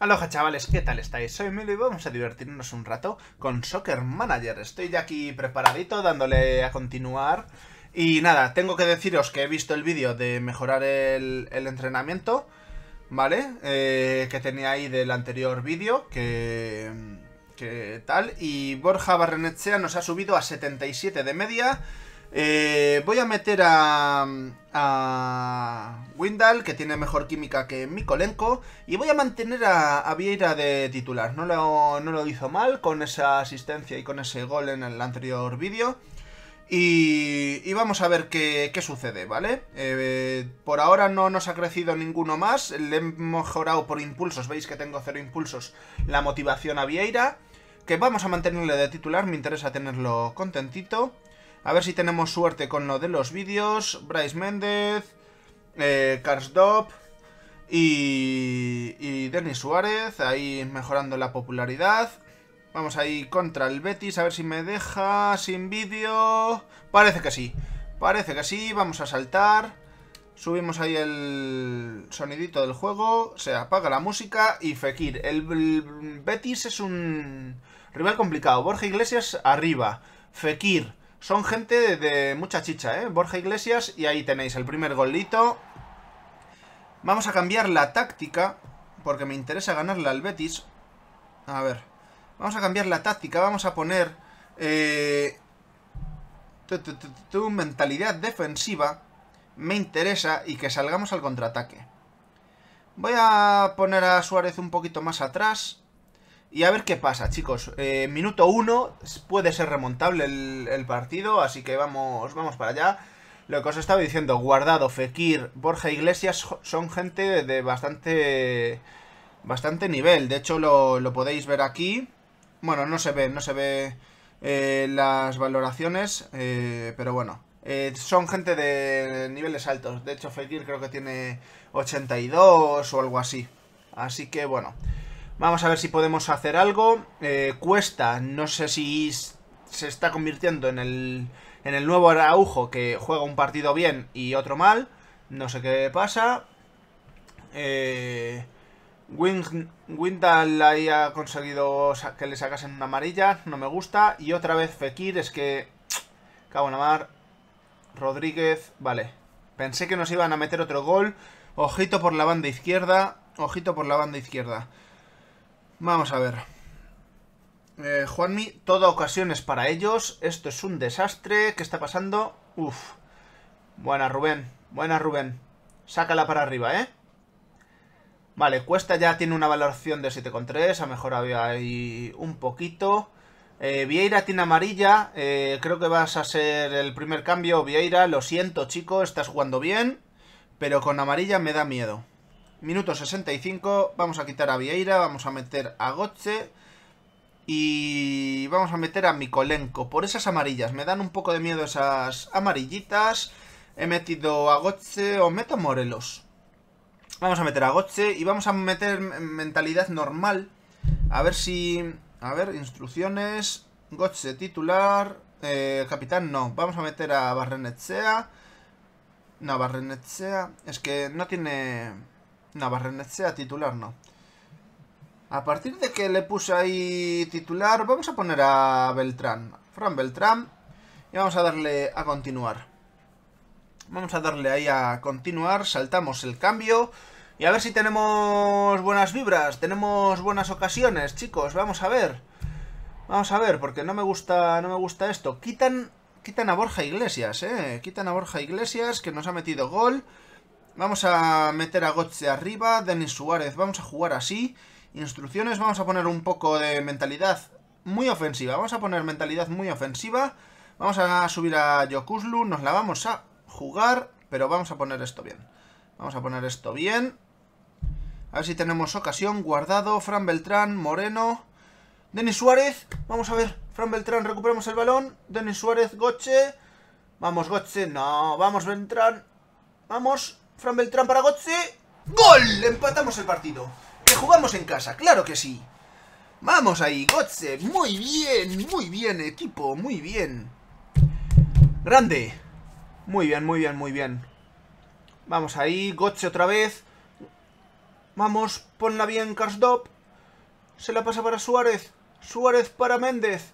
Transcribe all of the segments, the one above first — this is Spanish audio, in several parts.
Aloha chavales, ¿qué tal estáis? Soy Emilio y vamos a divertirnos un rato con Soccer Manager. Estoy ya aquí preparadito, dándole a continuar. Y nada, tengo que deciros que he visto el vídeo de mejorar el, entrenamiento, ¿vale? Eh, que tenía ahí del anterior vídeo, que, que tal. Y Borja Barrenechea nos ha subido a 77 de media eh, voy a meter a, a Windal, que tiene mejor química que Mikolenko, y voy a mantener a, Vieira de titular. No lo, hizo mal con esa asistencia y con ese gol en el anterior vídeo. Y, vamos a ver qué, sucede, ¿vale? Eh, por ahora no nos ha crecido ninguno más, le he mejorado por impulsos, veis que tengo cero impulsos, la motivación a Vieira, que vamos a mantenerle de titular, me interesa tenerlo contentito. A ver si tenemos suerte con lo de los vídeos. Bryce Méndez, eh, Karsdop y, y Denis Suárez, ahí mejorando la popularidad. Vamos ahí contra el Betis, a ver si me deja sin vídeo. Parece que sí, parece que sí, vamos a saltar. Subimos ahí el sonidito del juego, se apaga la música y Fekir. El, el Betis es un rival complicado, Borja Iglesias arriba, Fekir son gente de, mucha chicha, ¿eh? Borja Iglesias y ahí tenéis el primer golito. Vamos a cambiar la táctica porque me interesa ganarle al Betis. A ver, vamos a cambiar la táctica, vamos a poner eh, tu, mentalidad defensiva. Me interesa y que salgamos al contraataque. Voy a poner a Suárez un poquito más atrás. Y a ver qué pasa, chicos. Eh, minuto 1, puede ser remontable el, partido, así que vamos, vamos para allá. Lo que os estaba diciendo, Guardado, Fekir, Borja Iglesias son gente de bastante bastante nivel. De hecho, lo, lo podéis ver aquí. Bueno, no se ve, no se ve eh, las valoraciones, eh, pero bueno. son gente de niveles altos. De hecho, Fekir creo que tiene 82 o algo así. Así que bueno. Vamos a ver si podemos hacer algo. Eh, cuesta, no sé si se está convirtiendo en el, en el nuevo Araujo que juega un partido bien y otro mal. No sé qué pasa. Eh, ahí Windal haya conseguido que le sacasen una amarilla. No me gusta. Y otra vez Fekir. Es que... Cabo Navar, Rodríguez. Vale. Pensé que nos iban a meter otro gol. Ojito por la banda izquierda. Ojito por la banda izquierda. Vamos a ver. Eh, Juanmi, toda ocasión es para ellos. Esto es un desastre. ¿Qué está pasando? Uf. Buena, Rubén. Buena, Rubén. Sácala para arriba, ¿eh? Vale, Cuesta ya tiene una valoración de 7,3. Ha mejorado ahí un poquito. Eh, Vieira tiene amarilla. Eh, creo que vas a ser el primer cambio, Vieira. Lo siento, chico. Estás jugando bien. Pero con amarilla me da miedo. Minuto 65, vamos a quitar a Vieira, vamos a meter a goche y vamos a meter a Mikolenko por esas amarillas. Me dan un poco de miedo esas amarillitas. He metido a goche o meto a Morelos. Vamos a meter a goche y vamos a meter mentalidad normal. A ver si... A ver, instrucciones. Goche titular. Eh, capitán no. Vamos a meter a Barrenetsea. No, Barrenetsea. Es que no tiene sea titular, no. A partir de que le puse ahí titular, vamos a poner a Beltrán. Fran Beltrán. Y vamos a darle a continuar. Vamos a darle ahí a continuar. Saltamos el cambio. Y a ver si tenemos buenas vibras. Tenemos buenas ocasiones, chicos. Vamos a ver. Vamos a ver, porque no me gusta, no me gusta esto. Quitan, quitan a Borja Iglesias, eh. Quitan a Borja Iglesias, que nos ha metido gol. Vamos a meter a Gotze arriba, Denis Suárez, vamos a jugar así. Instrucciones, vamos a poner un poco de mentalidad muy ofensiva. Vamos a poner mentalidad muy ofensiva. Vamos a subir a Yokuslu, nos la vamos a jugar, pero vamos a poner esto bien. Vamos a poner esto bien. A ver si tenemos ocasión. Guardado, Fran Beltrán, Moreno, Denis Suárez. Vamos a ver, Fran Beltrán, recuperamos el balón. Denis Suárez, Goche. Vamos, Goche, no, vamos, Beltrán. Vamos, Fran Beltrán para Gotze. ¡Gol! Empatamos el partido. Que jugamos en casa, claro que sí. Vamos ahí, Gotze. Muy bien, muy bien, equipo, muy bien. Grande. Muy bien, muy bien, muy bien. Vamos ahí, Gotze otra vez. Vamos, ponla bien, Karsdop. Se la pasa para Suárez. Suárez para Méndez.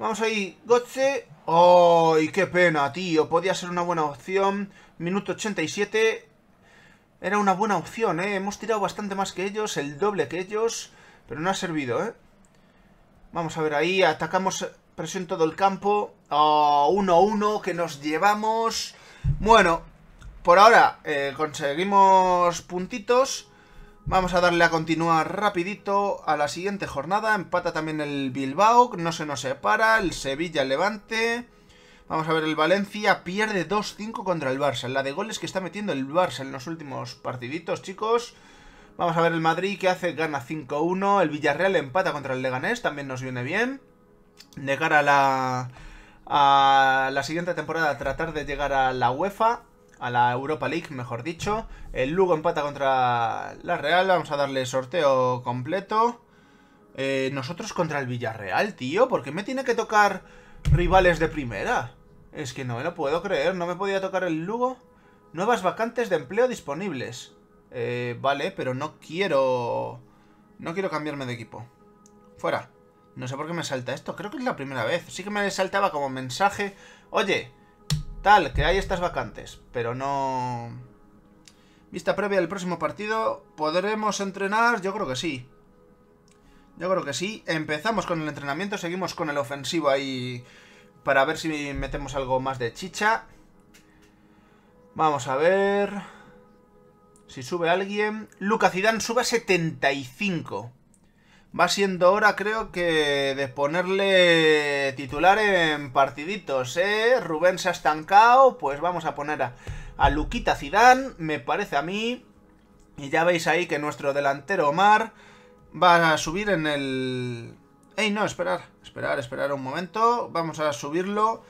Vamos ahí, Gotze. ¡Ay, qué pena, tío! Podía ser una buena opción. Minuto 87. Era una buena opción, ¿eh? Hemos tirado bastante más que ellos, el doble que ellos, pero no ha servido, ¿eh? Vamos a ver, ahí atacamos eh, presión todo el campo. 1-1 ah, que nos llevamos. Bueno, por ahora eh, conseguimos puntitos. Vamos a darle a continuar rapidito a la siguiente jornada. Empata también el Bilbao, no se nos separa, el Sevilla Levante... Vamos a ver, el Valencia pierde 2-5 contra el Barça. La de goles que está metiendo el Barça en los últimos partiditos, chicos. Vamos a ver el Madrid que hace, gana 5-1. El Villarreal empata contra el Leganés, también nos viene bien. De a la, a la siguiente temporada, tratar de llegar a la UEFA, a la Europa League, mejor dicho. El Lugo empata contra la Real, vamos a darle sorteo completo. Eh, nosotros contra el Villarreal, tío, porque me tiene que tocar rivales de primera? Es que no me lo puedo creer, no me podía tocar el Lugo. Nuevas vacantes de empleo disponibles. Eh, vale, pero no quiero... No quiero cambiarme de equipo. Fuera. No sé por qué me salta esto. Creo que es la primera vez. Sí que me saltaba como mensaje. Oye, tal, que hay estas vacantes. Pero no... Vista previa del próximo partido. ¿Podremos entrenar? Yo creo que sí. Yo creo que sí. Empezamos con el entrenamiento. Seguimos con el ofensivo ahí para ver si metemos algo más de chicha. Vamos a ver... Si sube alguien... Lucas Zidane sube a 75. Va siendo hora, creo que, de ponerle titular en partiditos, ¿eh? Rubén se ha estancado, pues vamos a poner a, a Luquita Zidane, me parece a mí. Y ya veis ahí que nuestro delantero Omar va a subir en el ¡Ey, no! Esperar, esperar, esperar un momento. Vamos a subirlo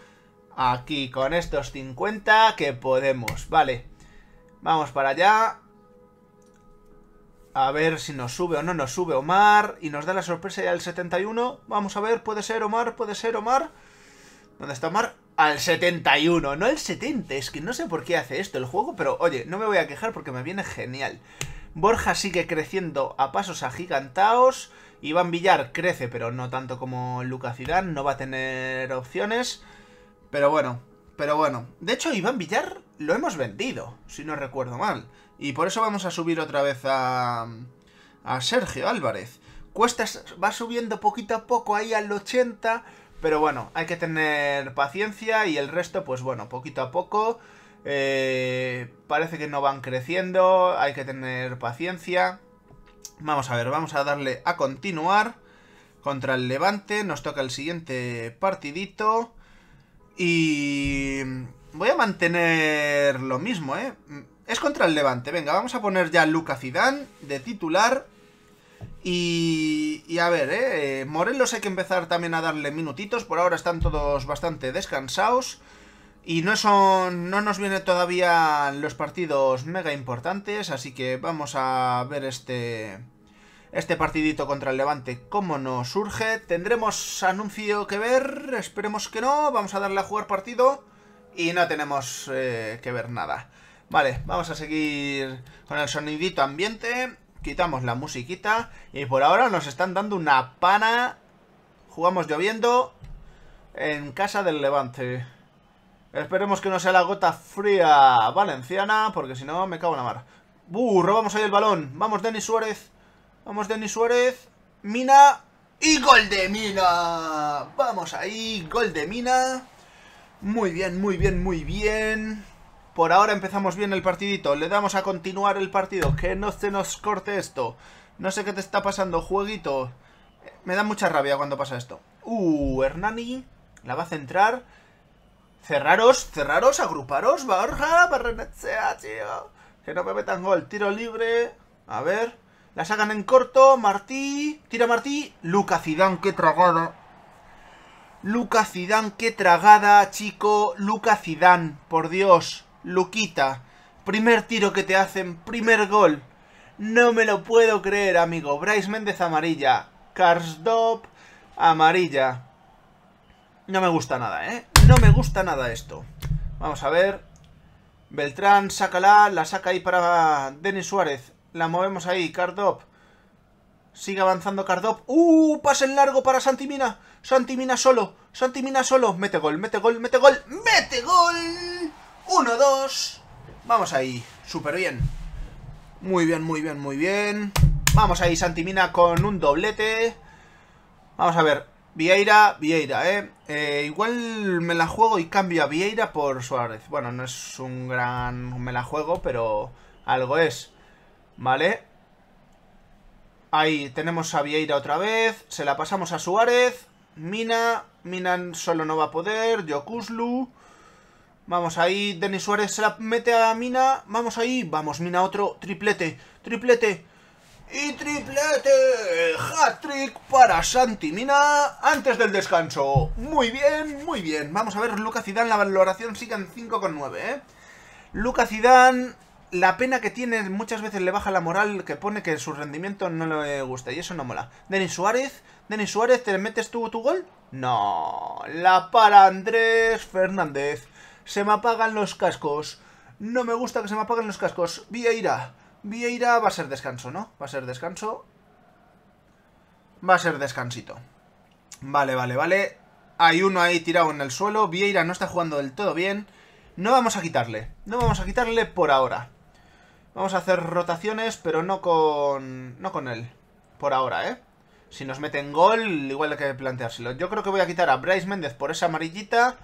aquí con estos 50 que podemos. Vale, vamos para allá. A ver si nos sube o no nos sube Omar. Y nos da la sorpresa ya el 71. Vamos a ver, puede ser Omar, puede ser Omar. ¿Dónde está Omar? Al 71, no el 70. Es que no sé por qué hace esto el juego, pero oye, no me voy a quejar porque me viene genial. Borja sigue creciendo a pasos agigantados. Iván Villar crece, pero no tanto como Lucas Zidane, no va a tener opciones. Pero bueno, pero bueno. De hecho, Iván Villar lo hemos vendido, si no recuerdo mal. Y por eso vamos a subir otra vez a, a Sergio Álvarez. Cuesta, va subiendo poquito a poco ahí al 80, pero bueno, hay que tener paciencia y el resto, pues bueno, poquito a poco. Eh, parece que no van creciendo, hay que tener paciencia. Vamos a ver, vamos a darle a continuar contra el Levante. Nos toca el siguiente partidito. Y voy a mantener lo mismo, ¿eh? Es contra el Levante. Venga, vamos a poner ya Luca Zidane de titular. Y, y a ver, ¿eh? Morelos hay que empezar también a darle minutitos. Por ahora están todos bastante descansados. Y no, son, no nos vienen todavía los partidos mega importantes, así que vamos a ver este, este partidito contra el Levante cómo nos surge. ¿Tendremos anuncio que ver? Esperemos que no. Vamos a darle a jugar partido y no tenemos eh, que ver nada. Vale, vamos a seguir con el sonidito ambiente. Quitamos la musiquita y por ahora nos están dando una pana. Jugamos lloviendo en casa del Levante. Esperemos que no sea la gota fría valenciana, porque si no me cago en la mar. ¡Burro! Uh, robamos ahí el balón. Vamos, Denis Suárez. Vamos, Denis Suárez. Mina. ¡Y gol de Mina! Vamos ahí, gol de Mina. Muy bien, muy bien, muy bien. Por ahora empezamos bien el partidito. Le damos a continuar el partido. Que no se nos corte esto. No sé qué te está pasando, jueguito. Me da mucha rabia cuando pasa esto. Uh, Hernani. La va a centrar. Cerraros, cerraros, agruparos, Borja, sea, tío. Que no me metan gol. Tiro libre. A ver. La sacan en corto. Martí. Tira Martí. Luca Zidane, qué tragada. Luca Zidane, qué tragada, chico. Luca Zidane, por Dios. Luquita. Primer tiro que te hacen. Primer gol. No me lo puedo creer, amigo. Bryce Méndez amarilla. Karsdop amarilla. No me gusta nada, ¿eh? No me gusta nada esto. Vamos a ver. Beltrán, sácala. La saca ahí para Denis Suárez. La movemos ahí. Cardop. Sigue avanzando Cardop. ¡Uh! Pase largo para Santimina. Santimina solo. Santimina solo. Mete gol, mete gol, mete gol. ¡Mete gol! uno dos Vamos ahí. Súper bien. Muy bien, muy bien, muy bien. Vamos ahí, Santimina con un doblete. Vamos a ver. Vieira, Vieira, eh. ¿eh? Igual me la juego y cambio a Vieira por Suárez. Bueno, no es un gran me la juego, pero algo es. ¿Vale? Ahí tenemos a Vieira otra vez. Se la pasamos a Suárez. Mina. Mina solo no va a poder. Yokuslu. Vamos ahí. Denis Suárez se la mete a Mina. Vamos ahí. Vamos, Mina, otro triplete. Triplete. Y triplete, hat-trick para Santi Mina antes del descanso. Muy bien, muy bien. Vamos a ver, Lucas Zidane, la valoración sigue en 5,9, ¿eh? Lucas Zidane, la pena que tiene, muchas veces le baja la moral, que pone que su rendimiento no le gusta, y eso no mola. Denis Suárez, Denis Suárez, ¿te metes tú tu gol? No, la para Andrés Fernández. Se me apagan los cascos. No me gusta que se me apaguen los cascos. Vieira, Vieira va a ser descanso, ¿no? Va a ser descanso. Va a ser descansito. Vale, vale, vale. Hay uno ahí tirado en el suelo. Vieira no está jugando del todo bien. No vamos a quitarle. No vamos a quitarle por ahora. Vamos a hacer rotaciones, pero no con... No con él. Por ahora, ¿eh? Si nos meten gol, igual hay que planteárselo. Yo creo que voy a quitar a Bryce Méndez por esa amarillita.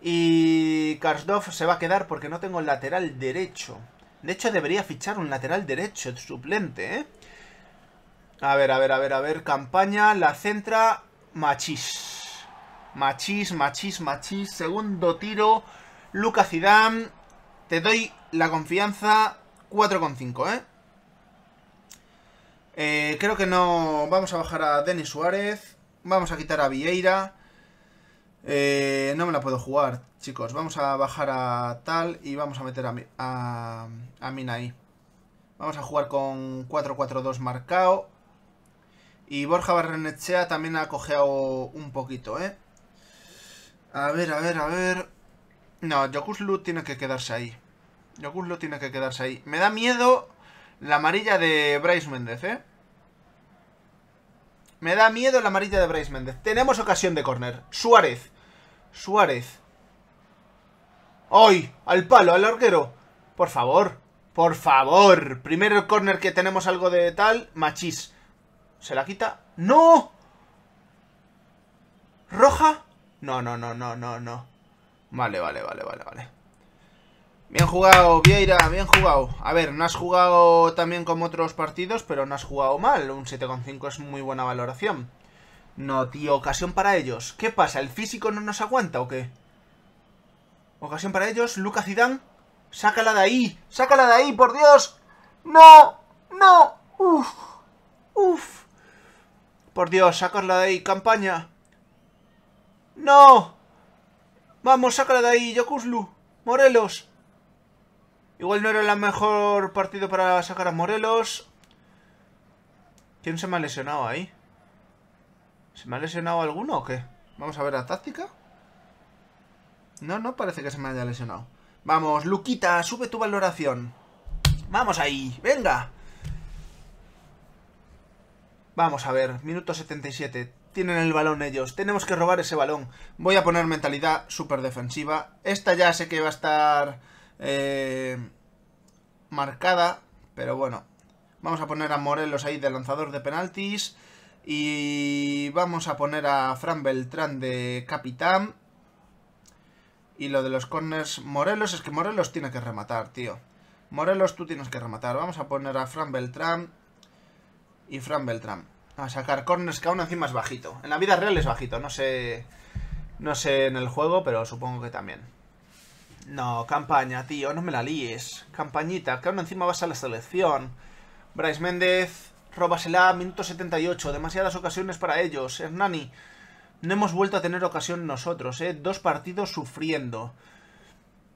Y Karsdorf se va a quedar porque no tengo el lateral derecho. De hecho, debería fichar un lateral derecho suplente, ¿eh? A ver, a ver, a ver, a ver. Campaña, la centra, Machís. Machís, Machís, Machís. Segundo tiro, Lucas Zidane. Te doy la confianza 4,5, ¿eh? ¿eh? Creo que no... Vamos a bajar a Denis Suárez. Vamos a quitar a Vieira. Eh, no me la puedo jugar. Chicos, vamos a bajar a tal y vamos a meter a, a, Mina ahí. Vamos a jugar con 4-4-2 marcado. Y Borja Barrenechea también ha cojeado un poquito, ¿eh? A ver, a ver, a ver... No, Jokuslu tiene que quedarse ahí. Jokuslu tiene que quedarse ahí. Me da miedo la amarilla de Bryce Méndez, ¿eh? Me da miedo la amarilla de Bryce Méndez. Tenemos ocasión de corner Suárez. Suárez. ¡Ay! Al palo, al arquero. Por favor. Por favor. Primero corner que tenemos algo de tal. Machís. ¿Se la quita? ¡No! ¿Roja? No, no, no, no, no, no. Vale, vale, vale, vale, vale. Bien jugado, Vieira, bien jugado. A ver, no has jugado también como otros partidos, pero no has jugado mal. Un 7,5 es muy buena valoración. No, tío, ocasión para ellos. ¿Qué pasa? ¿El físico no nos aguanta o qué? Ocasión para ellos. Lucas Zidane. Sácala de ahí. Sácala de ahí, por Dios. No. No. Uf. Uf. Por Dios, sácala de ahí. Campaña. No. Vamos, sácala de ahí, Yokuslu. Morelos. Igual no era el mejor partido para sacar a Morelos. ¿Quién se me ha lesionado ahí? ¿Se me ha lesionado alguno o qué? Vamos a ver la táctica. No, no parece que se me haya lesionado. Vamos, Luquita, sube tu valoración. Vamos ahí, venga. Vamos a ver, minuto 77. Tienen el balón ellos, tenemos que robar ese balón. Voy a poner mentalidad súper defensiva. Esta ya sé que va a estar eh, marcada, pero bueno. Vamos a poner a Morelos ahí de lanzador de penaltis. Y vamos a poner a Fran Beltrán de capitán. Y lo de los corners Morelos es que Morelos tiene que rematar, tío. Morelos, tú tienes que rematar. Vamos a poner a Fran Beltrán y Fran Beltrán. A sacar corners que aún encima es bajito. En la vida real es bajito, no sé... No sé en el juego, pero supongo que también. No, campaña, tío, no me la líes. Campañita, que aún encima vas a la selección. Bryce Méndez, róbasela, minuto 78, demasiadas ocasiones para ellos. Hernani, no hemos vuelto a tener ocasión nosotros, ¿eh? Dos partidos sufriendo.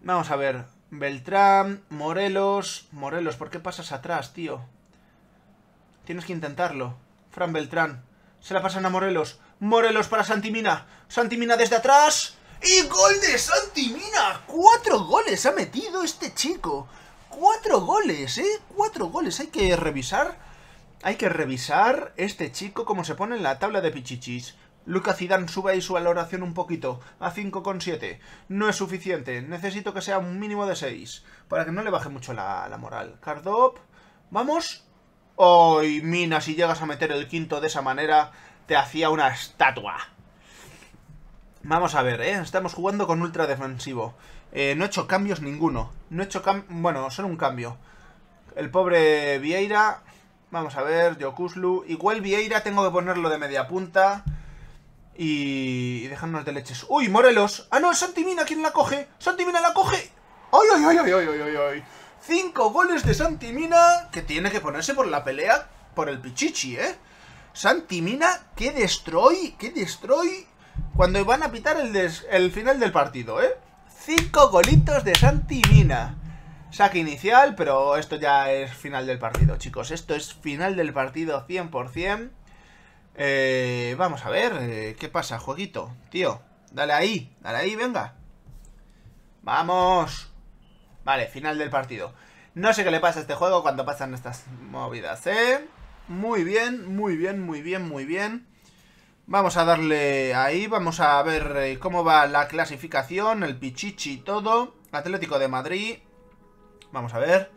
Vamos a ver. Beltrán, Morelos... Morelos, ¿por qué pasas atrás, tío? Tienes que intentarlo. Fran Beltrán. Se la pasan a Morelos. Morelos para Santimina. Santimina desde atrás. ¡Y gol de Santimina! ¡Cuatro goles ha metido este chico! ¡Cuatro goles, eh! ¡Cuatro goles! Hay que revisar... Hay que revisar este chico como se pone en la tabla de pichichis. Lucas Zidane suba ahí su valoración un poquito, a 5,7. No es suficiente, necesito que sea un mínimo de 6, para que no le baje mucho la, moral. Cardop, vamos. ¡Ay, Mina! Si llegas a meter el quinto de esa manera, te hacía una estatua. Vamos a ver, ¿eh? Estamos jugando con ultra defensivo. Eh, no he hecho cambios ninguno. No he hecho Bueno, solo un cambio. El pobre Vieira... Vamos a ver, Jokuslu Igual Vieira tengo que ponerlo de media punta... Y dejarnos de leches. ¡Uy, Morelos! ¡Ah, no! ¡Santimina! ¿Quién la coge? ¡Santimina la coge! ¡Ay, ay, ay, ay, ay, ay, Cinco goles de Santimina que tiene que ponerse por la pelea por el Pichichi, ¿eh? Santimina, que destroy, que destroy cuando van a pitar el, el final del partido, ¿eh? Cinco golitos de Santimina. Saque inicial, pero esto ya es final del partido, chicos. Esto es final del partido 100%. Eh, vamos a ver, eh, ¿qué pasa, jueguito? Tío, dale ahí, dale ahí, venga. ¡Vamos! Vale, final del partido. No sé qué le pasa a este juego cuando pasan estas movidas, ¿eh? Muy bien, muy bien, muy bien, muy bien. Vamos a darle ahí, vamos a ver eh, cómo va la clasificación, el pichichi y todo. Atlético de Madrid, vamos a ver.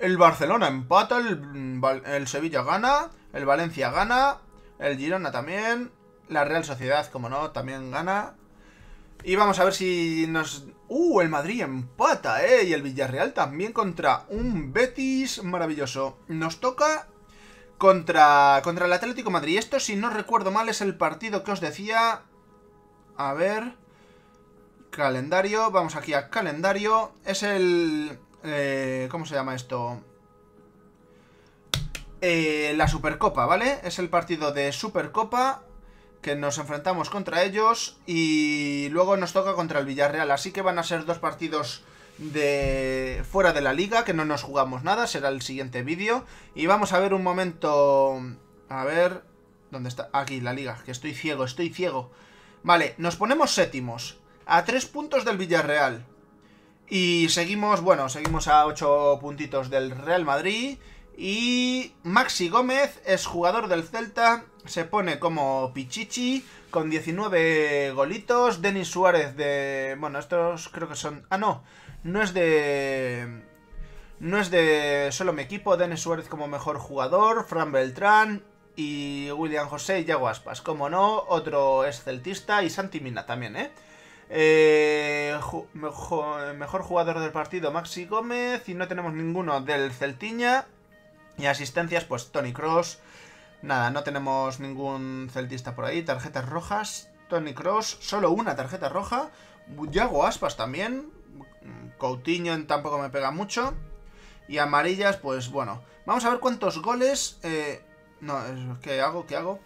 El Barcelona empata, el mm, Sevilla gana, el Valencia gana, el Girona también. La Real Sociedad, como no, también gana. Y vamos a ver si nos... ¡Uh! El Madrid empata, ¿eh? Y el Villarreal también contra un Betis maravilloso. Nos toca contra, contra el Atlético Madrid. Esto, si no recuerdo mal, es el partido que os decía... A ver... Calendario. Vamos aquí a calendario. Es el... Eh, ¿Cómo se llama esto? Eh, la Supercopa, ¿vale? Es el partido de Supercopa que nos enfrentamos contra ellos y luego nos toca contra el Villarreal. Así que van a ser dos partidos de fuera de la liga, que no nos jugamos nada, será el siguiente vídeo. Y vamos a ver un momento... A ver... ¿Dónde está? Aquí, la liga, que estoy ciego, estoy ciego. Vale, nos ponemos séptimos, a tres puntos del Villarreal. Y seguimos, bueno, seguimos a ocho puntitos del Real Madrid... Y Maxi Gómez es jugador del Celta, se pone como Pichichi con 19 golitos. Denis Suárez de... Bueno, estos creo que son... Ah, no, no es de... No es de solo mi equipo, Denis Suárez como mejor jugador, Fran Beltrán y William José y Yago Como no, otro es celtista y Santi Mina también, ¿eh? Eh, mejor, mejor, jugador del partido Maxi Gómez y no tenemos ninguno del Celtiña. Y asistencias, pues Tony Cross. Nada, no tenemos ningún celtista por ahí. Tarjetas rojas. Tony Cross, solo una tarjeta roja. Yago Aspas también. Coutinho tampoco me pega mucho. Y amarillas, pues bueno. Vamos a ver cuántos goles. Eh, no, ¿qué hago? ¿Qué hago?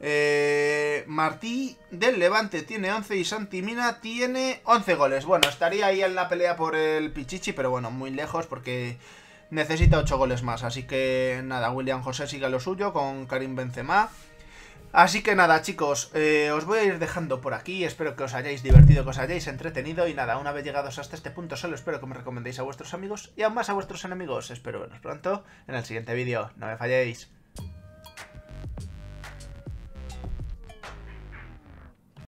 Eh, Martí del Levante tiene 11 y Santimina tiene 11 goles. Bueno, estaría ahí en la pelea por el Pichichi, pero bueno, muy lejos porque necesita 8 goles más. Así que nada, William José sigue lo suyo con Karim Benzema. Así que nada, chicos, eh, os voy a ir dejando por aquí. Espero que os hayáis divertido, que os hayáis entretenido. Y nada, una vez llegados hasta este punto, solo espero que me recomendéis a vuestros amigos y aún más a vuestros enemigos. Espero veros pronto en el siguiente vídeo. No me falléis.